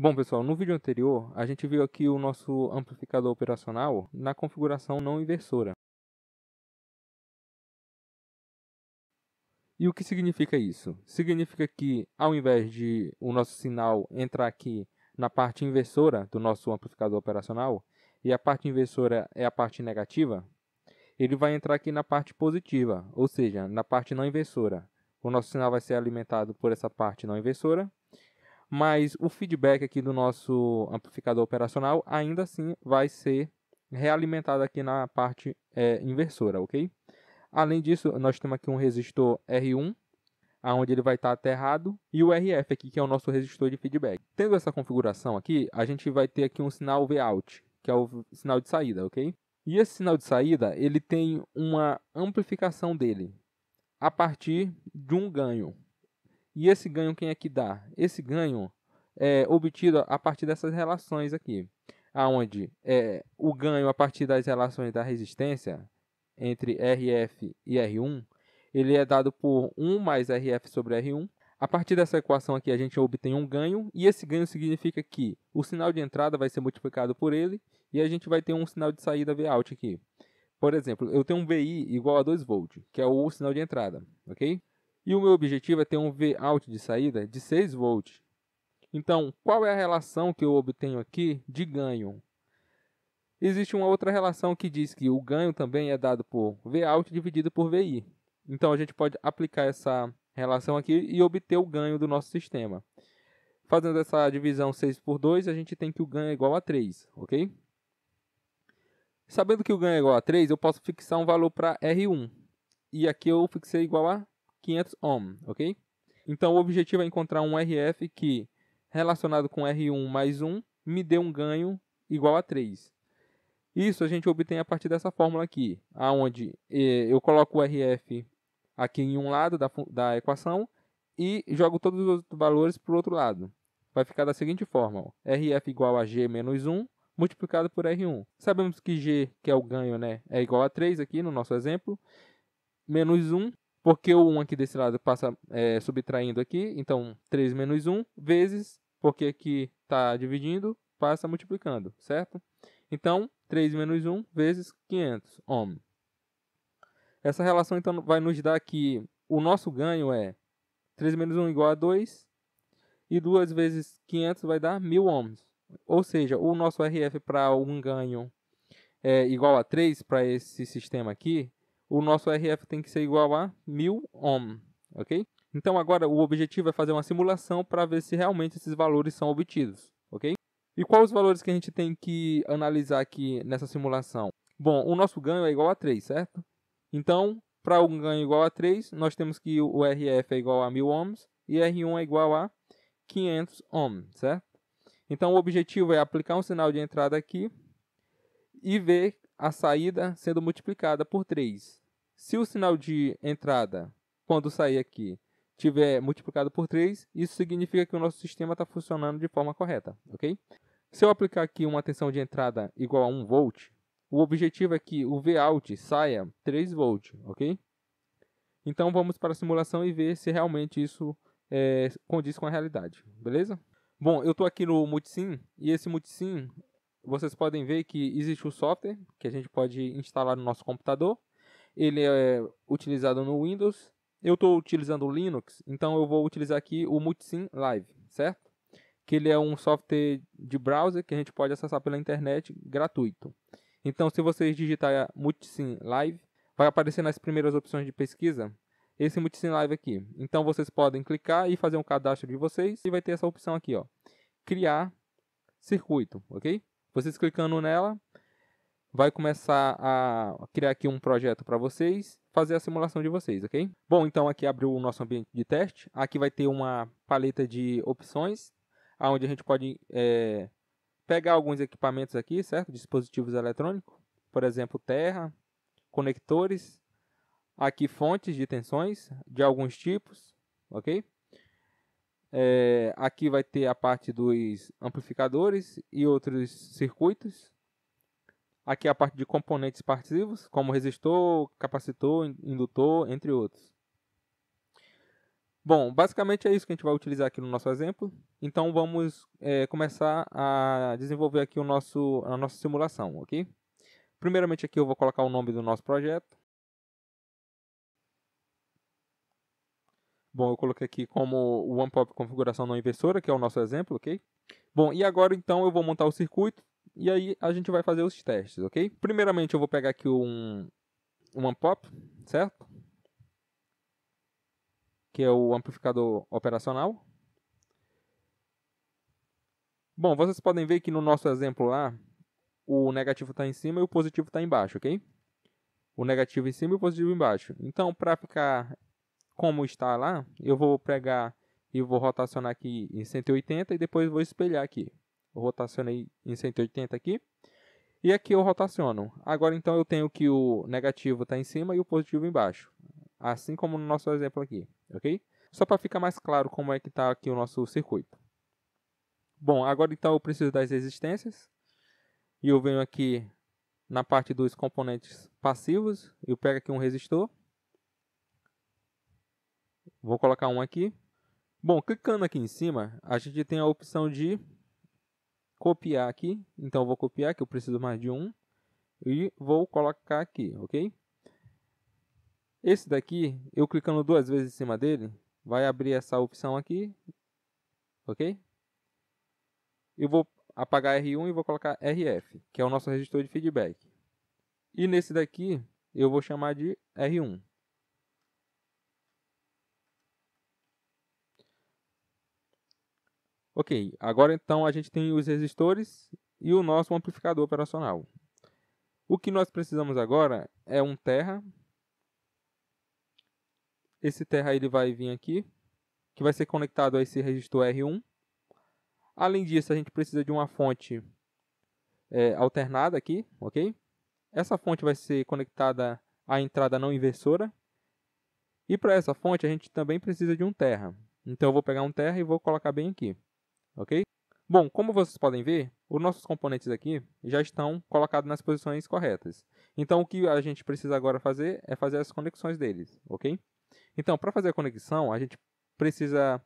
Bom, pessoal, no vídeo anterior, a gente viu aqui o nosso amplificador operacional na configuração não inversora. E o que significa isso? Significa que, ao invés de o nosso sinal entrar aqui na parte inversora do nosso amplificador operacional, e a parte inversora é a parte negativa, ele vai entrar aqui na parte positiva, ou seja, na parte não inversora. O nosso sinal vai ser alimentado por essa parte não inversora, mas o feedback aqui do nosso amplificador operacional ainda assim vai ser realimentado aqui na parte é, inversora, ok? Além disso, nós temos aqui um resistor R1, aonde ele vai estar aterrado, e o RF aqui, que é o nosso resistor de feedback. Tendo essa configuração aqui, a gente vai ter aqui um sinal Vout, que é o sinal de saída, ok? E esse sinal de saída, ele tem uma amplificação dele, a partir de um ganho, e esse ganho quem é que dá? Esse ganho é obtido a partir dessas relações aqui, aonde é, o ganho a partir das relações da resistência entre RF e R1, ele é dado por 1 mais RF sobre R1. A partir dessa equação aqui, a gente obtém um ganho, e esse ganho significa que o sinal de entrada vai ser multiplicado por ele, e a gente vai ter um sinal de saída Vout aqui. Por exemplo, eu tenho um VI igual a 2 V, que é o sinal de entrada, ok? E o meu objetivo é ter um Vout de saída de 6 volts. Então, qual é a relação que eu obtenho aqui de ganho? Existe uma outra relação que diz que o ganho também é dado por Vout dividido por VI. Então, a gente pode aplicar essa relação aqui e obter o ganho do nosso sistema. Fazendo essa divisão 6 por 2, a gente tem que o ganho é igual a 3, ok? Sabendo que o ganho é igual a 3, eu posso fixar um valor para R1. E aqui eu fixei igual a 500 ohm, ok? Então o objetivo é encontrar um RF que, relacionado com R1 mais 1, me dê um ganho igual a 3. Isso a gente obtém a partir dessa fórmula aqui, aonde eh, eu coloco o RF aqui em um lado da, da equação e jogo todos os valores para o outro lado. Vai ficar da seguinte forma, ó, RF igual a G menos 1 multiplicado por R1. Sabemos que G, que é o ganho, né, é igual a 3 aqui no nosso exemplo, menos 1 porque o 1 aqui desse lado passa é, subtraindo aqui, então 3 menos 1 vezes, porque aqui está dividindo, passa multiplicando, certo? Então, 3 menos 1 vezes 500 ohm. Essa relação então vai nos dar que o nosso ganho é 3 menos 1 igual a 2 e 2 vezes 500 vai dar 1000 ohms. Ou seja, o nosso RF para um ganho é igual a 3 para esse sistema aqui, o nosso RF tem que ser igual a 1000 ohm, ok? Então agora o objetivo é fazer uma simulação para ver se realmente esses valores são obtidos, ok? E quais os valores que a gente tem que analisar aqui nessa simulação? Bom, o nosso ganho é igual a 3, certo? Então, para um ganho igual a 3, nós temos que o RF é igual a 1000 ohms e R1 é igual a 500 ohms, certo? Então, o objetivo é aplicar um sinal de entrada aqui e ver a saída sendo multiplicada por 3. Se o sinal de entrada, quando sair aqui, tiver multiplicado por 3, isso significa que o nosso sistema está funcionando de forma correta, ok? Se eu aplicar aqui uma tensão de entrada igual a 1 volt, o objetivo é que o Vout saia 3 volt, ok? Então vamos para a simulação e ver se realmente isso é, condiz com a realidade, beleza? Bom, eu estou aqui no Multisim e esse Multisim vocês podem ver que existe o software que a gente pode instalar no nosso computador. Ele é utilizado no Windows. Eu estou utilizando o Linux, então eu vou utilizar aqui o Multisim Live, certo? Que ele é um software de browser que a gente pode acessar pela internet gratuito. Então, se vocês digitar Multisim Live, vai aparecer nas primeiras opções de pesquisa esse Multisim Live aqui. Então, vocês podem clicar e fazer um cadastro de vocês e vai ter essa opção aqui, ó, criar circuito, ok? Vocês clicando nela, vai começar a criar aqui um projeto para vocês, fazer a simulação de vocês, ok? Bom, então aqui abriu o nosso ambiente de teste. Aqui vai ter uma paleta de opções, onde a gente pode é, pegar alguns equipamentos aqui, certo? Dispositivos eletrônicos, por exemplo, terra, conectores, aqui fontes de tensões de alguns tipos, ok? É, aqui vai ter a parte dos amplificadores e outros circuitos. Aqui é a parte de componentes passivos, como resistor, capacitor, indutor, entre outros. Bom, basicamente é isso que a gente vai utilizar aqui no nosso exemplo. Então vamos é, começar a desenvolver aqui o nosso, a nossa simulação, ok? Primeiramente aqui eu vou colocar o nome do nosso projeto. Bom, eu coloquei aqui como One Pop configuração não inversora, que é o nosso exemplo, ok? Bom, e agora então eu vou montar o circuito e aí a gente vai fazer os testes, ok? Primeiramente eu vou pegar aqui um, um One Pop, certo? Que é o amplificador operacional. Bom, vocês podem ver que no nosso exemplo lá, o negativo está em cima e o positivo está embaixo, ok? O negativo em cima e o positivo embaixo. Então, para ficar como está lá, eu vou pregar e vou rotacionar aqui em 180 e depois vou espelhar aqui. Eu rotacionei em 180 aqui. E aqui eu rotaciono. Agora então eu tenho que o negativo está em cima e o positivo embaixo. Assim como no nosso exemplo aqui, ok? Só para ficar mais claro como é que está aqui o nosso circuito. Bom, agora então eu preciso das resistências. E eu venho aqui na parte dos componentes passivos. Eu pego aqui um resistor. Vou colocar um aqui. Bom, clicando aqui em cima, a gente tem a opção de copiar aqui. Então, vou copiar, que eu preciso mais de um. E vou colocar aqui, ok? Esse daqui, eu clicando duas vezes em cima dele, vai abrir essa opção aqui, ok? Eu vou apagar R1 e vou colocar RF, que é o nosso registro de feedback. E nesse daqui, eu vou chamar de R1. Ok, agora então a gente tem os resistores e o nosso amplificador operacional. O que nós precisamos agora é um terra. Esse terra ele vai vir aqui, que vai ser conectado a esse resistor R1. Além disso, a gente precisa de uma fonte é, alternada aqui, ok? Essa fonte vai ser conectada à entrada não inversora. E para essa fonte, a gente também precisa de um terra. Então, eu vou pegar um terra e vou colocar bem aqui ok? Bom, como vocês podem ver, os nossos componentes aqui já estão colocados nas posições corretas. Então, o que a gente precisa agora fazer é fazer as conexões deles, ok? Então, para fazer a conexão, a gente precisa...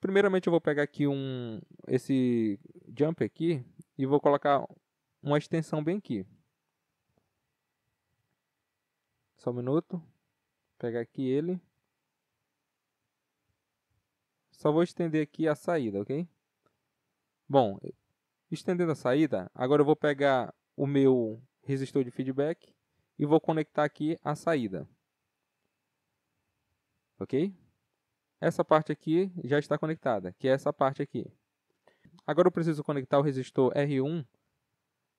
Primeiramente, eu vou pegar aqui um, esse jump aqui e vou colocar uma extensão bem aqui. Só um minuto. pegar aqui ele. Só vou estender aqui a saída, ok? Bom, estendendo a saída, agora eu vou pegar o meu resistor de feedback e vou conectar aqui a saída. Ok? Essa parte aqui já está conectada, que é essa parte aqui. Agora eu preciso conectar o resistor R1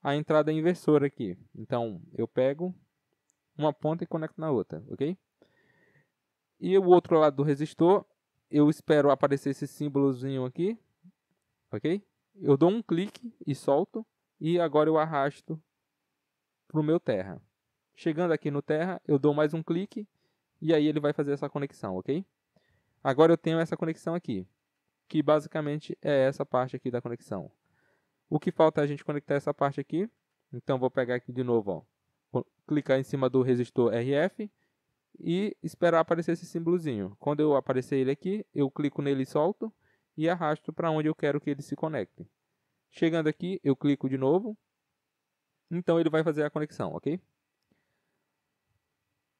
à entrada inversora aqui. Então, eu pego uma ponta e conecto na outra, ok? E o outro lado do resistor, eu espero aparecer esse símbolozinho aqui, ok? eu dou um clique e solto, e agora eu arrasto para o meu terra. Chegando aqui no terra, eu dou mais um clique, e aí ele vai fazer essa conexão, ok? Agora eu tenho essa conexão aqui, que basicamente é essa parte aqui da conexão. O que falta é a gente conectar essa parte aqui, então vou pegar aqui de novo, ó, clicar em cima do resistor RF, e esperar aparecer esse símbolozinho. Quando eu aparecer ele aqui, eu clico nele e solto, e arrasto para onde eu quero que ele se conecte. Chegando aqui, eu clico de novo. Então ele vai fazer a conexão, ok?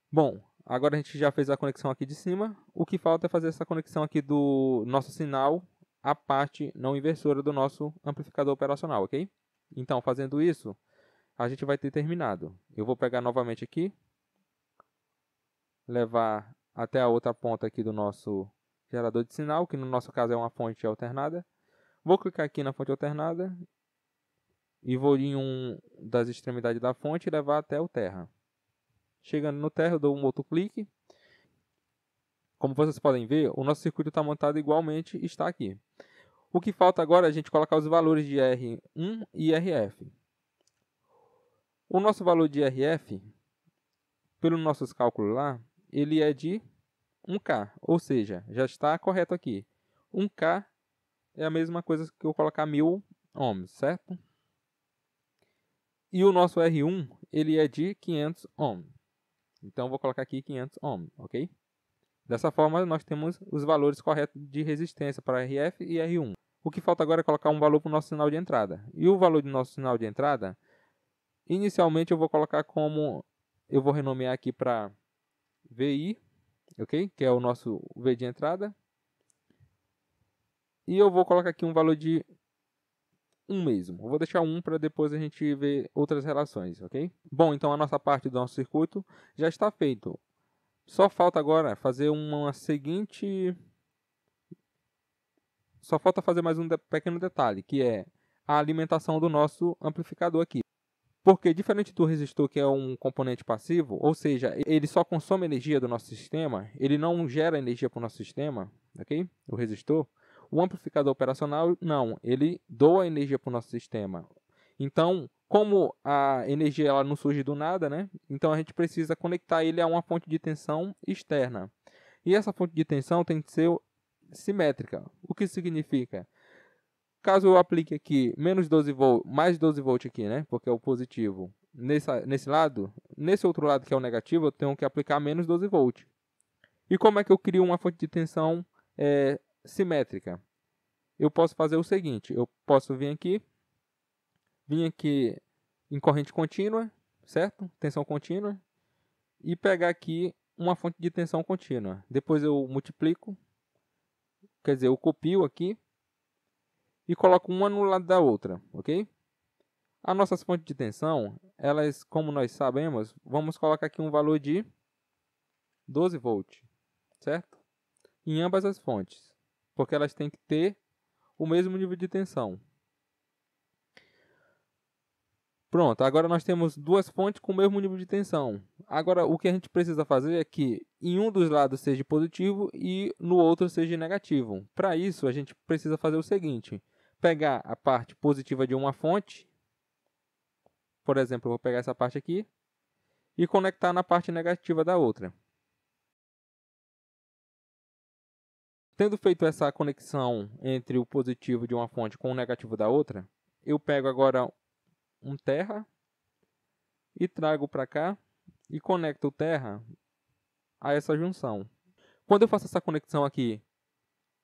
Bom, agora a gente já fez a conexão aqui de cima. O que falta é fazer essa conexão aqui do nosso sinal à parte não inversora do nosso amplificador operacional, ok? Então, fazendo isso, a gente vai ter terminado. Eu vou pegar novamente aqui, levar até a outra ponta aqui do nosso gerador de sinal, que no nosso caso é uma fonte alternada. Vou clicar aqui na fonte alternada e vou em um das extremidades da fonte e levar até o terra. Chegando no terra, eu dou um outro clique. Como vocês podem ver, o nosso circuito está montado igualmente e está aqui. O que falta agora é a gente colocar os valores de R1 e RF. O nosso valor de RF, pelos nossos cálculos lá, ele é de 1K. Ou seja, já está correto aqui. 1K é a mesma coisa que eu colocar mil ohms, certo? E o nosso R1, ele é de 500 ohms. Então, vou colocar aqui 500 ohms, ok? Dessa forma, nós temos os valores corretos de resistência para RF e R1. O que falta agora é colocar um valor para o nosso sinal de entrada. E o valor do nosso sinal de entrada, inicialmente eu vou colocar como... Eu vou renomear aqui para VI ok? Que é o nosso V de entrada. E eu vou colocar aqui um valor de 1 mesmo. Eu vou deixar 1 para depois a gente ver outras relações, ok? Bom, então a nossa parte do nosso circuito já está feito. Só falta agora fazer uma seguinte... Só falta fazer mais um pequeno detalhe, que é a alimentação do nosso amplificador aqui. Porque, diferente do resistor, que é um componente passivo, ou seja, ele só consome energia do nosso sistema, ele não gera energia para o nosso sistema, ok? O resistor. O amplificador operacional, não, ele doa energia para o nosso sistema. Então, como a energia ela não surge do nada, né? Então a gente precisa conectar ele a uma fonte de tensão externa. E essa fonte de tensão tem que ser simétrica. O que significa? Caso eu aplique aqui menos 12 volts mais 12 volts aqui, né? Porque é o positivo. Nessa, nesse lado, nesse outro lado que é o negativo, eu tenho que aplicar menos 12 volts E como é que eu crio uma fonte de tensão é, simétrica? Eu posso fazer o seguinte, eu posso vir aqui, vir aqui em corrente contínua, certo? Tensão contínua. E pegar aqui uma fonte de tensão contínua. Depois eu multiplico, quer dizer, eu copio aqui e coloco uma no lado da outra, ok? As nossas fontes de tensão, elas, como nós sabemos, vamos colocar aqui um valor de 12 volts, certo? Em ambas as fontes, porque elas têm que ter o mesmo nível de tensão. Pronto, agora nós temos duas fontes com o mesmo nível de tensão. Agora o que a gente precisa fazer é que em um dos lados seja positivo e no outro seja negativo. Para isso a gente precisa fazer o seguinte: pegar a parte positiva de uma fonte, por exemplo, eu vou pegar essa parte aqui e conectar na parte negativa da outra. Tendo feito essa conexão entre o positivo de uma fonte com o negativo da outra, eu pego agora um terra e trago para cá e conecto o terra a essa junção. Quando eu faço essa conexão aqui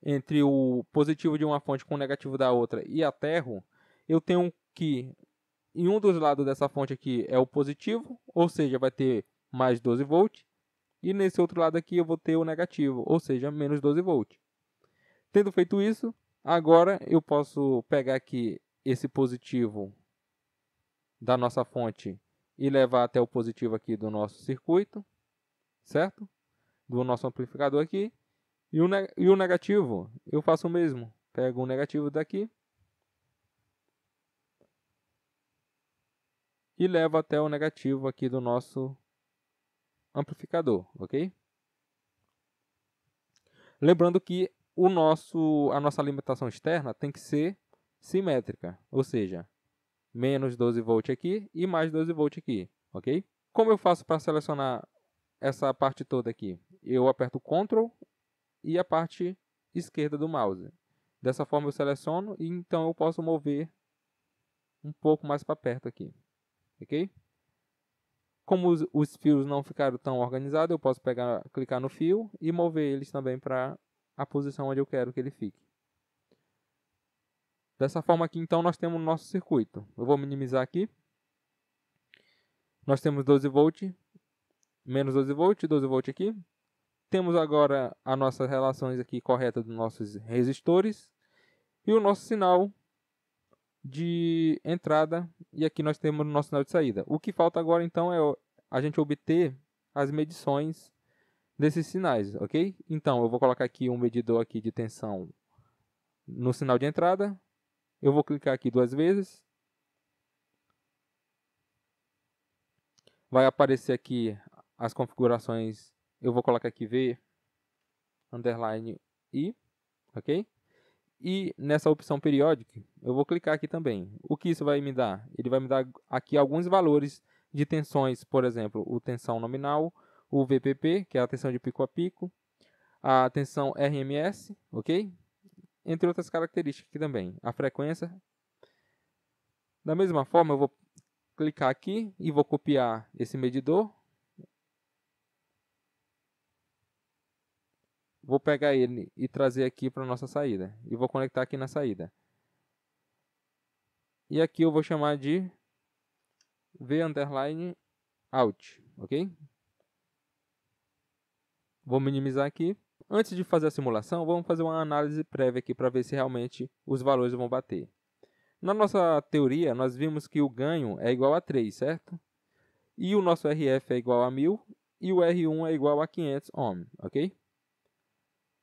entre o positivo de uma fonte com o negativo da outra e aterro, eu tenho que em um dos lados dessa fonte aqui é o positivo, ou seja, vai ter mais 12 volts, e nesse outro lado aqui eu vou ter o negativo, ou seja, menos 12 volts. Tendo feito isso, agora eu posso pegar aqui esse positivo da nossa fonte e levar até o positivo aqui do nosso circuito, certo? Do nosso amplificador aqui. E o, e o negativo, eu faço o mesmo. Pego o negativo daqui. E levo até o negativo aqui do nosso amplificador, ok? Lembrando que o nosso, a nossa alimentação externa tem que ser simétrica, ou seja, menos 12 volt aqui e mais 12 volt aqui, ok? Como eu faço para selecionar essa parte toda aqui? Eu aperto Ctrl e a parte esquerda do mouse. Dessa forma eu seleciono e então eu posso mover um pouco mais para perto aqui. Ok? Como os, os, fios não ficaram tão organizados, eu posso pegar, clicar no fio e mover eles também para a posição onde eu quero que ele fique. Dessa forma aqui, então, nós temos o nosso circuito. Eu vou minimizar aqui. Nós temos 12 v menos 12 v 12 v aqui, temos agora as nossas relações aqui corretas dos nossos resistores e o nosso sinal de entrada e aqui nós temos o nosso sinal de saída. O que falta agora então é a gente obter as medições desses sinais, ok? Então eu vou colocar aqui um medidor aqui de tensão no sinal de entrada. Eu vou clicar aqui duas vezes. Vai aparecer aqui as configurações eu vou colocar aqui V underline I, ok? E nessa opção periódica, eu vou clicar aqui também. O que isso vai me dar? Ele vai me dar aqui alguns valores de tensões, por exemplo, o tensão nominal, o VPP, que é a tensão de pico a pico, a tensão RMS, ok? Entre outras características aqui também, a frequência. Da mesma forma, eu vou clicar aqui e vou copiar esse medidor, vou pegar ele e trazer aqui para a nossa saída. E vou conectar aqui na saída. E aqui eu vou chamar de v underline out, ok? Vou minimizar aqui. Antes de fazer a simulação, vamos fazer uma análise prévia aqui para ver se realmente os valores vão bater. Na nossa teoria, nós vimos que o ganho é igual a 3, certo? E o nosso RF é igual a 1000 e o R1 é igual a 500 ohm, ok?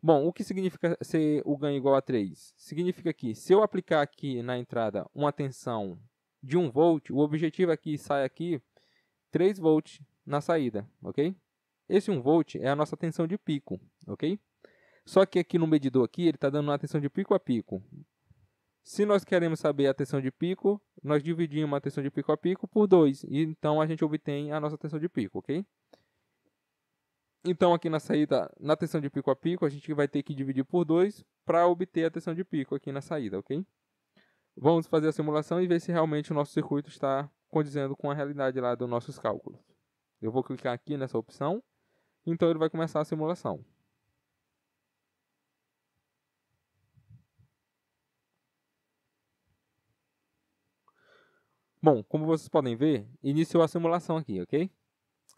Bom, o que significa ser o ganho igual a 3? Significa que se eu aplicar aqui na entrada uma tensão de 1 volt, o objetivo aqui sai aqui 3 volts na saída, ok? Esse 1 volt é a nossa tensão de pico, ok? Só que aqui no medidor aqui ele está dando uma tensão de pico a pico. Se nós queremos saber a tensão de pico, nós dividimos a tensão de pico a pico por 2, e então a gente obtém a nossa tensão de pico, ok? Então, aqui na saída, na tensão de pico a pico, a gente vai ter que dividir por 2 para obter a tensão de pico aqui na saída, ok? Vamos fazer a simulação e ver se realmente o nosso circuito está condizendo com a realidade lá dos nossos cálculos. Eu vou clicar aqui nessa opção, então ele vai começar a simulação. Bom, como vocês podem ver, iniciou a simulação aqui, ok?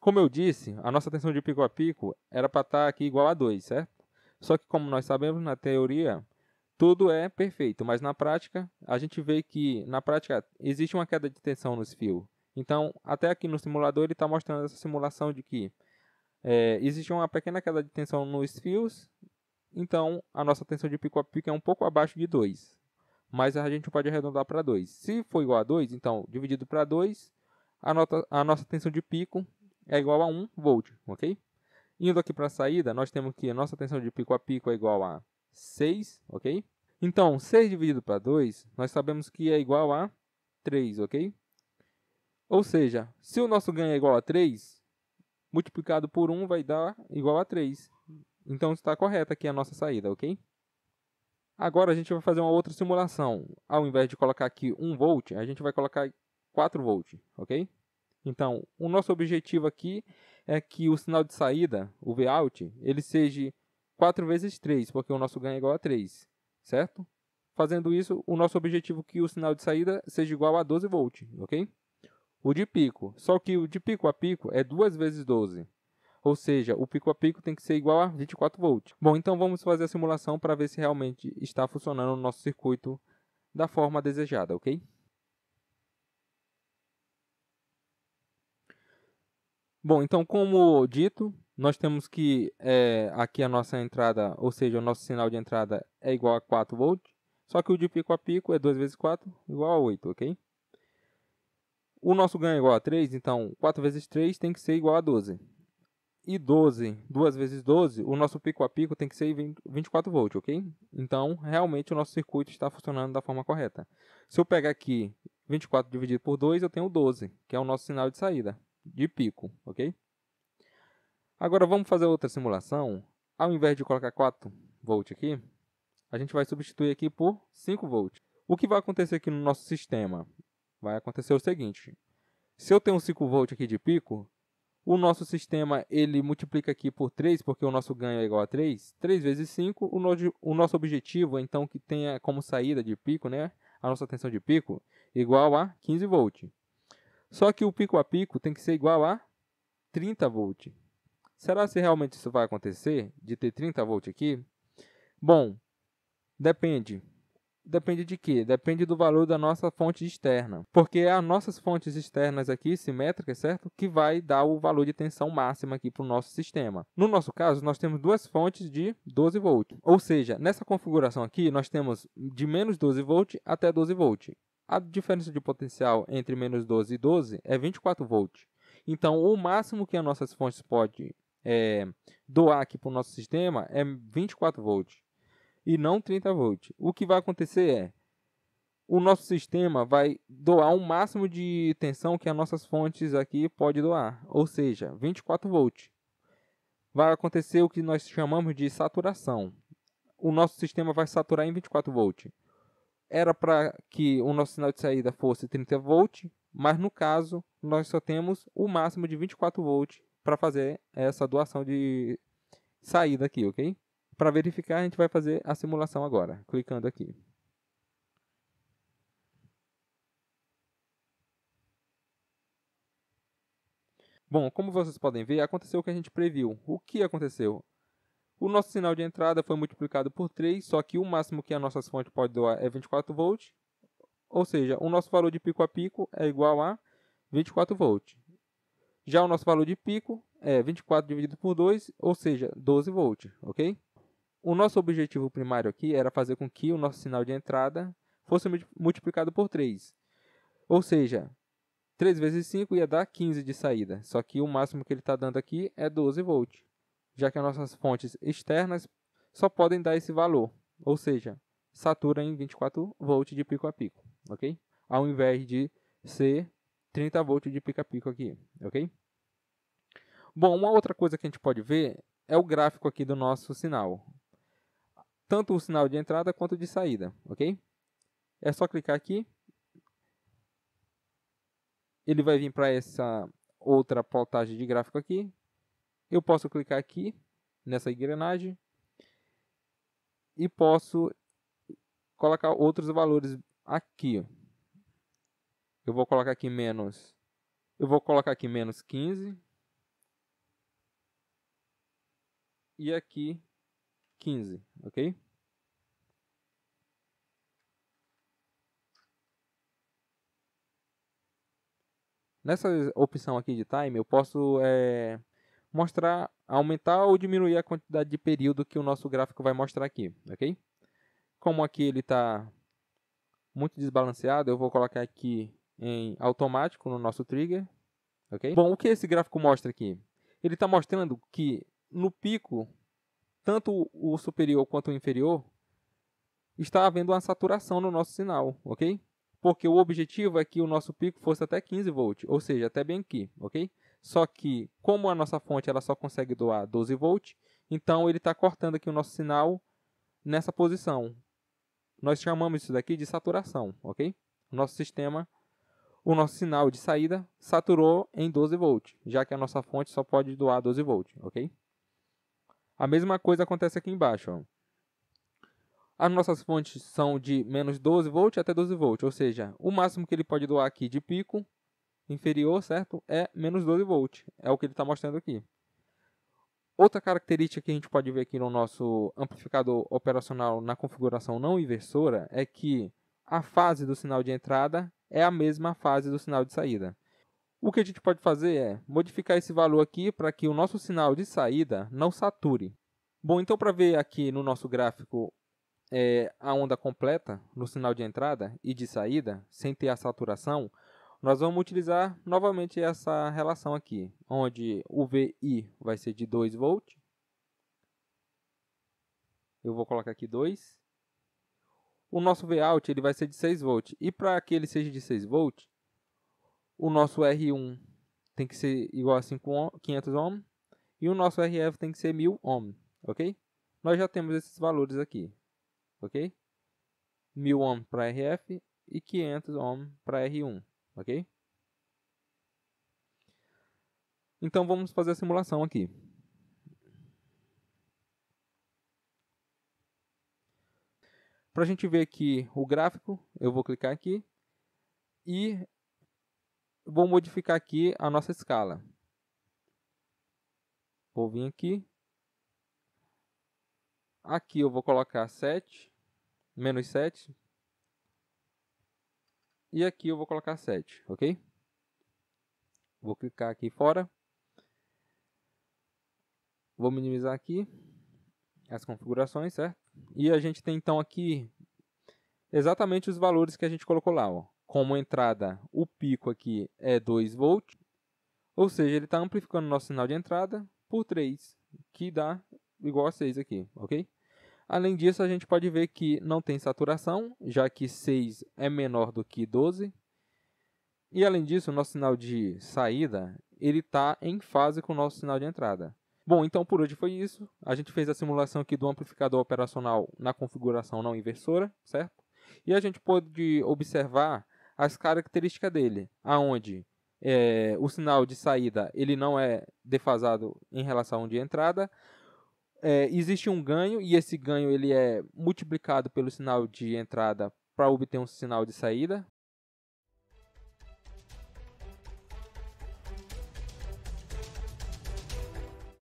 Como eu disse, a nossa tensão de pico a pico era para estar tá aqui igual a 2, certo? Só que, como nós sabemos, na teoria, tudo é perfeito, mas na prática, a gente vê que na prática existe uma queda de tensão nos fios. Então, até aqui no simulador, ele está mostrando essa simulação de que é, existe uma pequena queda de tensão nos fios, então a nossa tensão de pico a pico é um pouco abaixo de 2. Mas a gente pode arredondar para 2. Se for igual a 2, então dividido para 2, a, nota, a nossa tensão de pico é igual a 1 volt, ok? Indo aqui para a saída, nós temos que a nossa tensão de pico a pico é igual a 6, ok? Então, 6 dividido para 2, nós sabemos que é igual a 3, ok? Ou seja, se o nosso ganho é igual a 3, multiplicado por 1 vai dar igual a 3. Então, está correta aqui a nossa saída, ok? Agora, a gente vai fazer uma outra simulação. Ao invés de colocar aqui 1 volt, a gente vai colocar 4 volt, ok? Então, o nosso objetivo aqui é que o sinal de saída, o Vout, ele seja 4 vezes 3, porque o nosso ganho é igual a 3, certo? Fazendo isso, o nosso objetivo é que o sinal de saída seja igual a 12 volts, ok? O de pico, só que o de pico a pico é 2 vezes 12, ou seja, o pico a pico tem que ser igual a 24 volts. Bom, então vamos fazer a simulação para ver se realmente está funcionando o nosso circuito da forma desejada, ok? Bom, então, como dito, nós temos que é, aqui a nossa entrada, ou seja, o nosso sinal de entrada é igual a 4 volts, só que o de pico a pico é 2 vezes 4 igual a 8, ok? O nosso ganho é igual a 3, então 4 vezes 3 tem que ser igual a 12. E 12, 2 vezes 12, o nosso pico a pico tem que ser 24 volts, ok? Então, realmente o nosso circuito está funcionando da forma correta. Se eu pegar aqui 24 dividido por 2, eu tenho 12, que é o nosso sinal de saída de pico, ok? Agora vamos fazer outra simulação. Ao invés de colocar 4 V aqui, a gente vai substituir aqui por 5 V. O que vai acontecer aqui no nosso sistema? Vai acontecer o seguinte. Se eu tenho 5 V aqui de pico, o nosso sistema ele multiplica aqui por 3, porque o nosso ganho é igual a 3. 3 vezes 5, o, no, o nosso objetivo, então, que tenha como saída de pico, né, a nossa tensão de pico, igual a 15 volts. Só que o pico a pico tem que ser igual a 30 volts. Será se realmente isso vai acontecer, de ter 30 volts aqui? Bom, depende. Depende de quê? Depende do valor da nossa fonte externa. Porque é as nossas fontes externas aqui, simétricas, certo? Que vai dar o valor de tensão máxima aqui para o nosso sistema. No nosso caso, nós temos duas fontes de 12 volts. Ou seja, nessa configuração aqui, nós temos de menos 12 volts até 12 volts. A diferença de potencial entre menos 12 e 12 é 24 volts. Então, o máximo que as nossas fontes podem é, doar aqui para o nosso sistema é 24 volts e não 30 volts. O que vai acontecer é o nosso sistema vai doar o máximo de tensão que as nossas fontes aqui pode doar, ou seja, 24 volts. Vai acontecer o que nós chamamos de saturação. O nosso sistema vai saturar em 24 volts era para que o nosso sinal de saída fosse 30 volts, mas no caso nós só temos o máximo de 24 volts para fazer essa doação de saída aqui, ok? Para verificar, a gente vai fazer a simulação agora, clicando aqui. Bom, como vocês podem ver, aconteceu o que a gente previu. O que aconteceu? O nosso sinal de entrada foi multiplicado por 3, só que o máximo que a nossa fonte pode doar é 24 volts. Ou seja, o nosso valor de pico a pico é igual a 24 volts. Já o nosso valor de pico é 24 dividido por 2, ou seja, 12 volts, ok? O nosso objetivo primário aqui era fazer com que o nosso sinal de entrada fosse multiplicado por 3. Ou seja, 3 vezes 5 ia dar 15 de saída, só que o máximo que ele está dando aqui é 12 volts já que as nossas fontes externas só podem dar esse valor, ou seja, satura em 24 volts de pico a pico, ok? Ao invés de ser 30 volts de pico a pico aqui, ok? Bom, uma outra coisa que a gente pode ver é o gráfico aqui do nosso sinal. Tanto o sinal de entrada quanto de saída, ok? É só clicar aqui. Ele vai vir para essa outra plotagem de gráfico aqui, eu posso clicar aqui nessa engrenagem e posso colocar outros valores aqui. Eu vou colocar aqui menos. Eu vou colocar aqui menos 15. E aqui 15, ok? Nessa opção aqui de time, eu posso é, mostrar, aumentar ou diminuir a quantidade de período que o nosso gráfico vai mostrar aqui, ok? Como aqui ele está muito desbalanceado, eu vou colocar aqui em automático no nosso trigger, ok? Bom, o que esse gráfico mostra aqui? Ele está mostrando que no pico, tanto o superior quanto o inferior, está havendo uma saturação no nosso sinal, ok? Porque o objetivo é que o nosso pico fosse até 15 volts, ou seja, até bem aqui, ok? Só que, como a nossa fonte ela só consegue doar 12 volts, então ele está cortando aqui o nosso sinal nessa posição. Nós chamamos isso daqui de saturação, ok? O nosso sistema, o nosso sinal de saída saturou em 12 volts, já que a nossa fonte só pode doar 12 volts, ok? A mesma coisa acontece aqui embaixo. Ó. As nossas fontes são de menos 12 volts até 12 volts, ou seja, o máximo que ele pode doar aqui de pico inferior, certo? É menos 12 volts. É o que ele está mostrando aqui. Outra característica que a gente pode ver aqui no nosso amplificador operacional na configuração não inversora é que a fase do sinal de entrada é a mesma fase do sinal de saída. O que a gente pode fazer é modificar esse valor aqui para que o nosso sinal de saída não sature. Bom, então para ver aqui no nosso gráfico é, a onda completa no sinal de entrada e de saída, sem ter a saturação, nós vamos utilizar novamente essa relação aqui, onde o VI vai ser de 2 volts. Eu vou colocar aqui 2. O nosso Vout ele vai ser de 6 volts. E para que ele seja de 6 volts, o nosso R1 tem que ser igual a 500 ohm e o nosso RF tem que ser 1000 ohm, ok? Nós já temos esses valores aqui, ok? 1000 ohm para RF e 500 ohm para R1 ok? Então vamos fazer a simulação aqui. Para a gente ver aqui o gráfico, eu vou clicar aqui e vou modificar aqui a nossa escala. Vou vir aqui. Aqui eu vou colocar 7, menos 7, e aqui eu vou colocar 7, ok? Vou clicar aqui fora. Vou minimizar aqui as configurações, certo? E a gente tem então aqui exatamente os valores que a gente colocou lá. Ó. Como entrada, o pico aqui é 2 volts, ou seja, ele está amplificando nosso sinal de entrada por 3, que dá igual a 6 aqui, ok? Além disso, a gente pode ver que não tem saturação, já que 6 é menor do que 12. E além disso, o nosso sinal de saída ele está em fase com o nosso sinal de entrada. Bom, então por hoje foi isso. A gente fez a simulação aqui do amplificador operacional na configuração não inversora, certo? E a gente pôde observar as características dele, aonde é, o sinal de saída ele não é defasado em relação ao de entrada, é, existe um ganho e esse ganho ele é multiplicado pelo sinal de entrada para obter um sinal de saída,